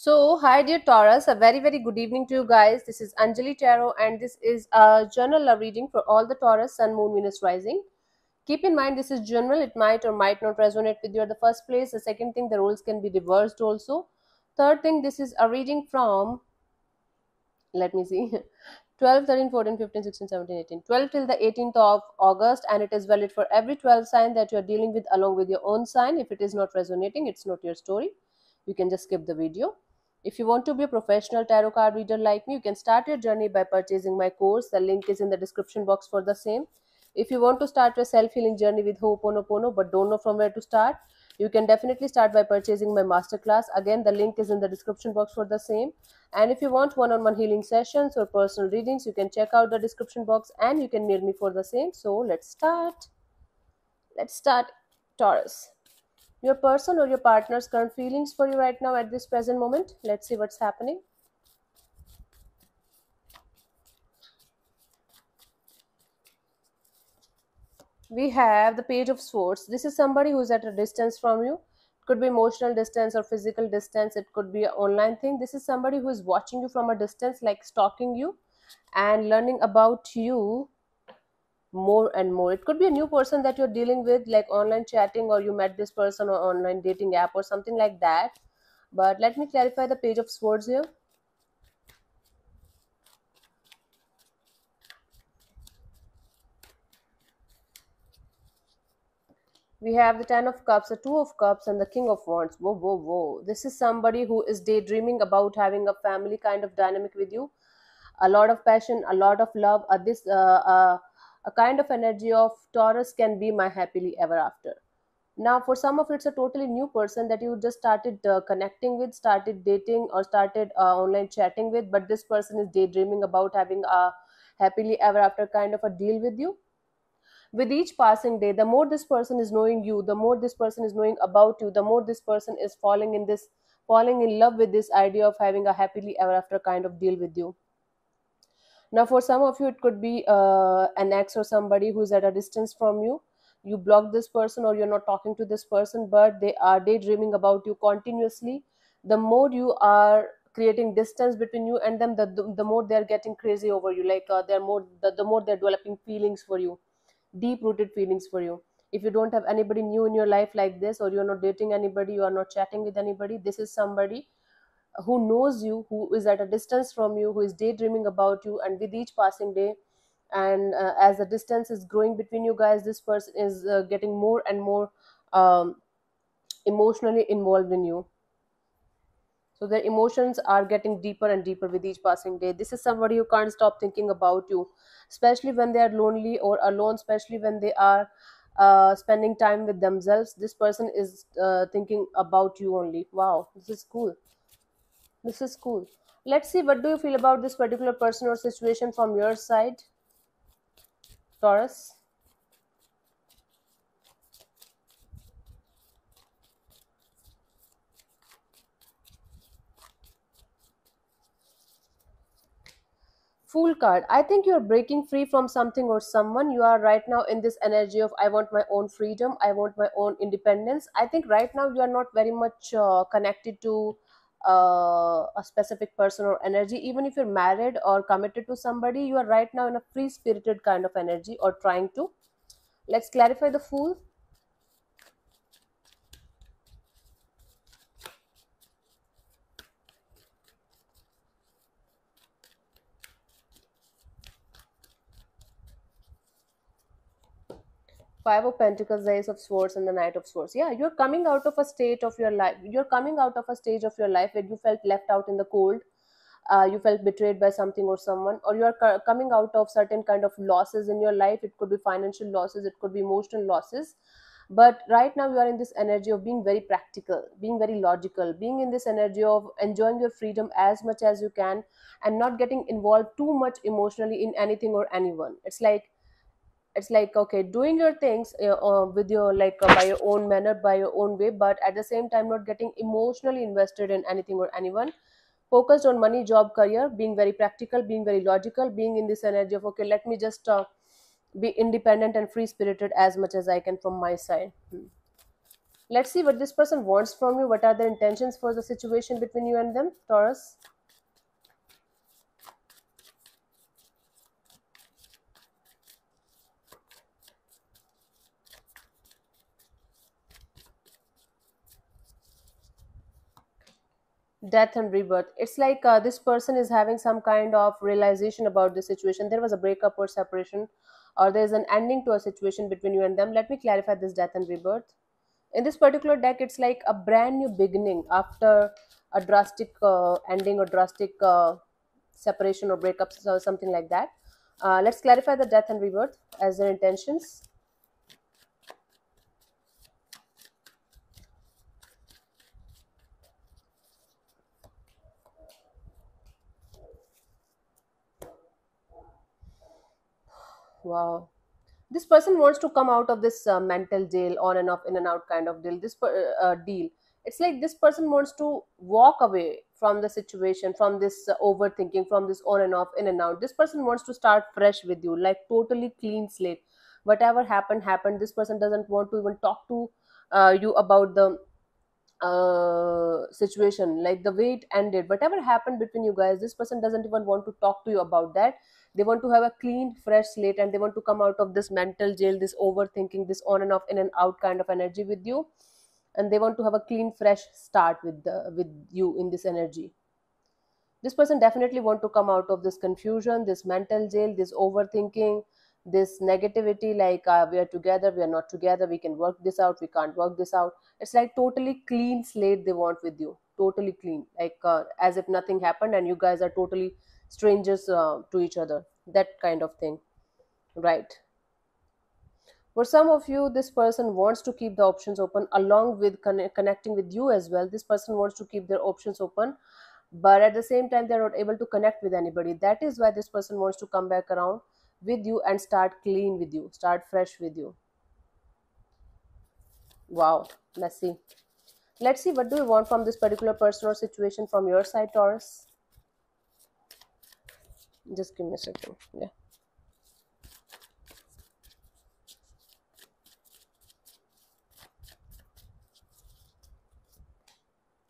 So, hi dear Taurus, a very very good evening to you guys. This is Anjali Tarot and this is a general reading for all the Taurus Sun, Moon, Venus, Rising. Keep in mind this is general, it might or might not resonate with you at the first place. The second thing, the rules can be reversed also. Third thing, this is a reading from, let me see, 12, 13, 14, 15, 16, 17, 18. 12 till the 18th of August and it is valid for every 12 sign that you are dealing with along with your own sign. If it is not resonating, it's not your story. You can just skip the video. If you want to be a professional tarot card reader like me, you can start your journey by purchasing my course. The link is in the description box for the same. If you want to start your self healing journey with Ho'oponopono but don't know from where to start, you can definitely start by purchasing my masterclass. Again, the link is in the description box for the same. And if you want one on one healing sessions or personal readings, you can check out the description box and you can mail me for the same. So let's start. Let's start, Taurus your person or your partner's current feelings for you right now at this present moment. Let's see what's happening. We have the Page of Swords. This is somebody who's at a distance from you. It could be emotional distance or physical distance. It could be an online thing. This is somebody who is watching you from a distance, like stalking you and learning about you more and more it could be a new person that you're dealing with like online chatting or you met this person on online dating app or something like that but let me clarify the page of swords here we have the ten of cups the two of cups and the king of wands whoa whoa whoa this is somebody who is daydreaming about having a family kind of dynamic with you a lot of passion a lot of love uh, this uh, uh, a kind of energy of Taurus can be my happily ever after. Now, for some of it's a totally new person that you just started uh, connecting with, started dating, or started uh, online chatting with, but this person is daydreaming about having a happily ever after kind of a deal with you. With each passing day, the more this person is knowing you, the more this person is knowing about you, the more this person is falling in this falling in love with this idea of having a happily ever after kind of deal with you now for some of you it could be uh, an ex or somebody who is at a distance from you you block this person or you're not talking to this person but they are daydreaming about you continuously the more you are creating distance between you and them the, the, the more they're getting crazy over you like uh, they're more the, the more they're developing feelings for you deep rooted feelings for you if you don't have anybody new in your life like this or you're not dating anybody you are not chatting with anybody this is somebody who knows you, who is at a distance from you, who is daydreaming about you, and with each passing day, and uh, as the distance is growing between you guys, this person is uh, getting more and more um, emotionally involved in you. So their emotions are getting deeper and deeper with each passing day. This is somebody who can't stop thinking about you, especially when they are lonely or alone, especially when they are uh, spending time with themselves. This person is uh, thinking about you only. Wow, this is cool. This is cool. Let's see what do you feel about this particular person or situation from your side, Taurus. Fool card. I think you're breaking free from something or someone. You are right now in this energy of I want my own freedom, I want my own independence. I think right now you are not very much uh, connected to uh, a specific person or energy even if you're married or committed to somebody you are right now in a free spirited kind of energy or trying to let's clarify the fool five of pentacles ace of swords and the knight of swords yeah you're coming out of a state of your life you're coming out of a stage of your life where you felt left out in the cold uh, you felt betrayed by something or someone or you're coming out of certain kind of losses in your life it could be financial losses it could be emotional losses but right now you are in this energy of being very practical being very logical being in this energy of enjoying your freedom as much as you can and not getting involved too much emotionally in anything or anyone it's like it's like okay doing your things uh, uh, with your like uh, by your own manner by your own way but at the same time not getting emotionally invested in anything or anyone focused on money job career being very practical being very logical being in this energy of okay let me just uh, be independent and free spirited as much as i can from my side hmm. let's see what this person wants from you what are their intentions for the situation between you and them taurus death and rebirth it's like uh, this person is having some kind of realization about the situation there was a breakup or separation or there is an ending to a situation between you and them let me clarify this death and rebirth in this particular deck it's like a brand new beginning after a drastic uh, ending or drastic uh, separation or breakups or something like that uh, let's clarify the death and rebirth as their intentions wow this person wants to come out of this uh, mental jail on and off in and out kind of deal this per, uh, uh, deal it's like this person wants to walk away from the situation from this uh, overthinking from this on and off in and out this person wants to start fresh with you like totally clean slate whatever happened happened this person doesn't want to even talk to uh, you about the uh, situation like the way it ended whatever happened between you guys this person doesn't even want to talk to you about that they want to have a clean fresh slate and they want to come out of this mental jail this overthinking this on and off in and out kind of energy with you and they want to have a clean fresh start with the, with you in this energy this person definitely want to come out of this confusion this mental jail this overthinking this negativity like uh, we are together we are not together we can work this out we can't work this out it's like totally clean slate they want with you totally clean like uh, as if nothing happened and you guys are totally strangers uh, to each other that kind of thing right for some of you this person wants to keep the options open along with connecting with you as well this person wants to keep their options open but at the same time they're not able to connect with anybody that is why this person wants to come back around with you and start clean with you, start fresh with you. Wow, let's see. Let's see what do you want from this particular person or situation from your side, Taurus. Just give me a second. Yeah.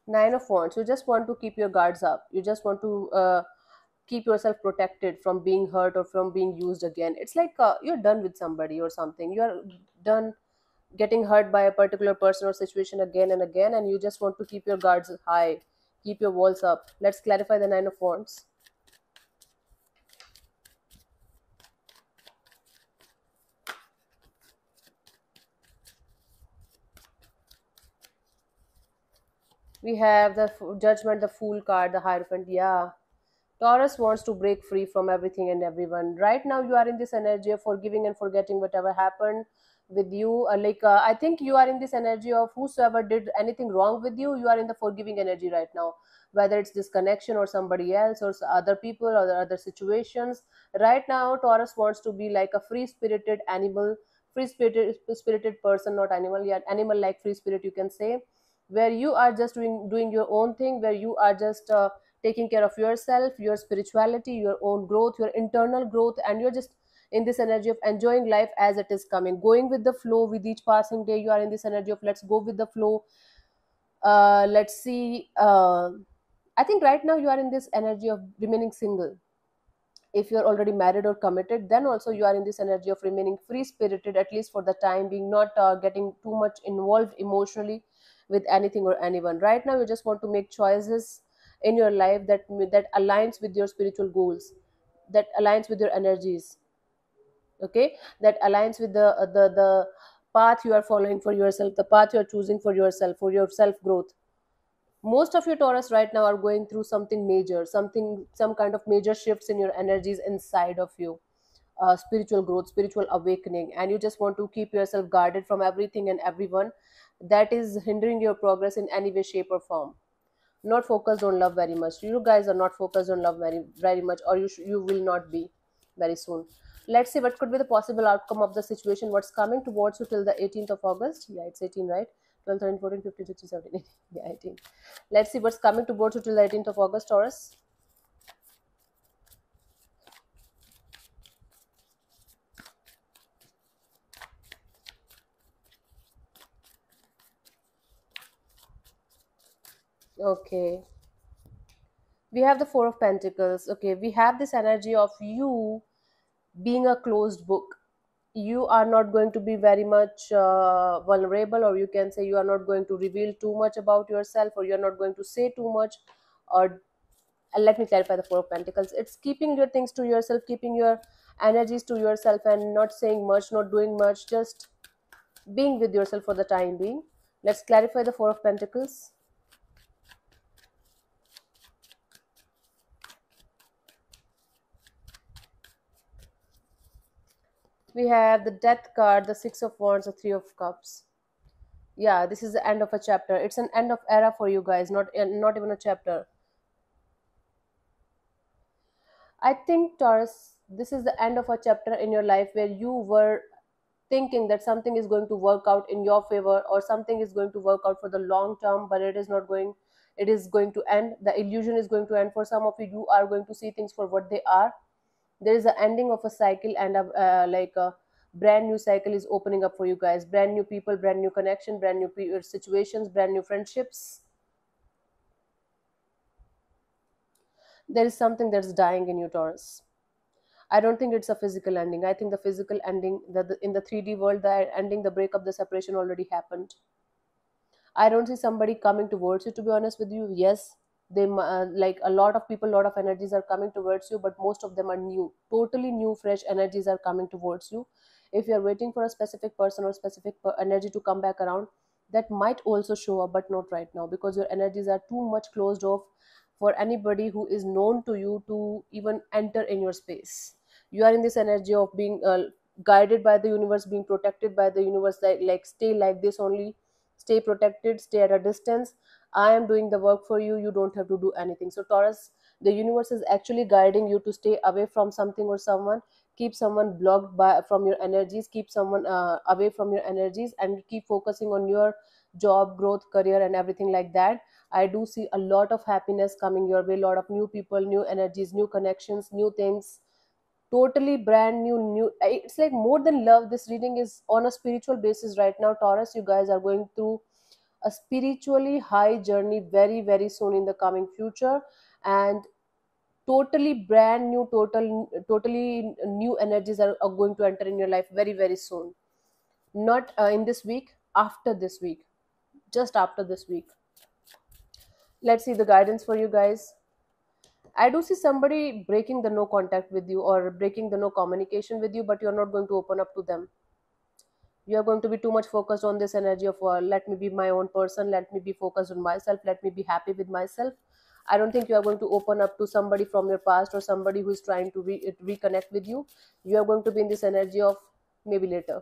Nine of Wands. You just want to keep your guards up. You just want to uh, keep yourself protected from being hurt or from being used again it's like uh, you're done with somebody or something you're done getting hurt by a particular person or situation again and again and you just want to keep your guards high keep your walls up let's clarify the nine of wands we have the judgment the fool card the hierophant yeah Taurus wants to break free from everything and everyone. Right now, you are in this energy of forgiving and forgetting whatever happened with you. Uh, like, uh, I think you are in this energy of whosoever did anything wrong with you, you are in the forgiving energy right now. Whether it's this connection or somebody else or other people or other situations. Right now, Taurus wants to be like a free spirited animal, free spirited, person, not animal, yet animal like free spirit, you can say, where you are just doing, doing your own thing, where you are just. Uh, taking care of yourself, your spirituality, your own growth, your internal growth, and you're just in this energy of enjoying life as it is coming, going with the flow with each passing day. You are in this energy of let's go with the flow. Uh, let's see. Uh, I think right now you are in this energy of remaining single. If you're already married or committed, then also you are in this energy of remaining free spirited, at least for the time being, not uh, getting too much involved emotionally with anything or anyone. Right now, you just want to make choices in your life that that aligns with your spiritual goals that aligns with your energies okay that aligns with the the the path you are following for yourself the path you are choosing for yourself for your self growth most of your taurus right now are going through something major something some kind of major shifts in your energies inside of you uh, spiritual growth spiritual awakening and you just want to keep yourself guarded from everything and everyone that is hindering your progress in any way shape or form not focused on love very much you guys are not focused on love very very much or you sh- you will not be very soon let's see what could be the possible outcome of the situation what's coming towards you till the 18th of august yeah it's 18 right 12 13 14 15 16 17 18. yeah 18 let's see what's coming towards you till the 18th of august taurus Okay. We have the Four of Pentacles. Okay. We have this energy of you being a closed book. You are not going to be very much uh, vulnerable, or you can say you are not going to reveal too much about yourself, or you are not going to say too much, or uh, let me clarify the Four of Pentacles. It's keeping your things to yourself, keeping your energies to yourself, and not saying much, not doing much, just being with yourself for the time being. Let's clarify the Four of Pentacles. we have the death card the six of wands or three of cups yeah this is the end of a chapter it's an end of era for you guys not uh, not even a chapter i think taurus this is the end of a chapter in your life where you were thinking that something is going to work out in your favor or something is going to work out for the long term but it is not going it is going to end the illusion is going to end for some of you you are going to see things for what they are there is an ending of a cycle and a uh, like a brand new cycle is opening up for you guys brand new people brand new connection brand new situations brand new friendships there is something that's dying in you taurus i don't think it's a physical ending i think the physical ending that the in the 3d world the ending the breakup the separation already happened i don't see somebody coming towards you to be honest with you yes they uh, like a lot of people a lot of energies are coming towards you but most of them are new totally new fresh energies are coming towards you if you are waiting for a specific person or specific energy to come back around that might also show up but not right now because your energies are too much closed off for anybody who is known to you to even enter in your space you are in this energy of being uh, guided by the universe being protected by the universe like, like stay like this only stay protected stay at a distance I am doing the work for you. You don't have to do anything. So, Taurus, the universe is actually guiding you to stay away from something or someone. Keep someone blocked by from your energies. Keep someone uh, away from your energies, and keep focusing on your job, growth, career, and everything like that. I do see a lot of happiness coming your way. A lot of new people, new energies, new connections, new things totally brand new new it's like more than love this reading is on a spiritual basis right now taurus you guys are going through a spiritually high journey very very soon in the coming future and totally brand new total totally new energies are, are going to enter in your life very very soon not uh, in this week after this week just after this week let's see the guidance for you guys I do see somebody breaking the no contact with you or breaking the no communication with you, but you're not going to open up to them you are going to be too much focused on this energy of uh, let me be my own person let me be focused on myself let me be happy with myself I don't think you are going to open up to somebody from your past or somebody who is trying to re- reconnect with you. You are going to be in this energy of maybe later.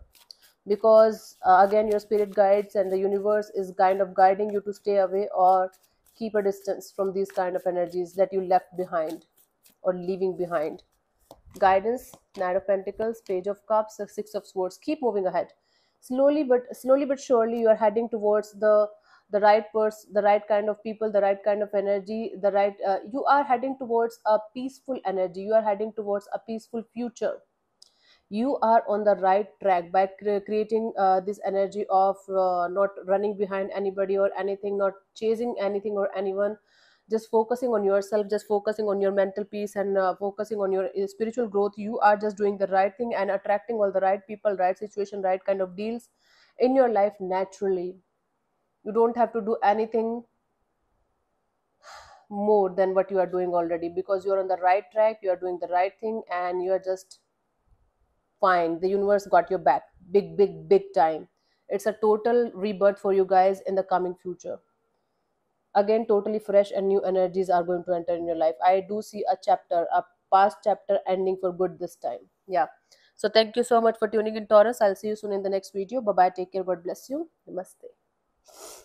Because uh, again, your spirit guides and the universe is kind of guiding you to stay away or keep a distance from these kind of energies that you left behind or leaving behind. Guidance, Knight of Pentacles, Page of Cups, Six of Swords. Keep moving ahead slowly but slowly but surely you are heading towards the the right person the right kind of people the right kind of energy the right uh, you are heading towards a peaceful energy you are heading towards a peaceful future you are on the right track by cre- creating uh, this energy of uh, not running behind anybody or anything not chasing anything or anyone just focusing on yourself just focusing on your mental peace and uh, focusing on your uh, spiritual growth you are just doing the right thing and attracting all the right people right situation right kind of deals in your life naturally you don't have to do anything more than what you are doing already because you're on the right track you are doing the right thing and you are just fine the universe got your back big big big time it's a total rebirth for you guys in the coming future again totally fresh and new energies are going to enter in your life i do see a chapter a past chapter ending for good this time yeah so thank you so much for tuning in taurus i'll see you soon in the next video bye bye take care god bless you namaste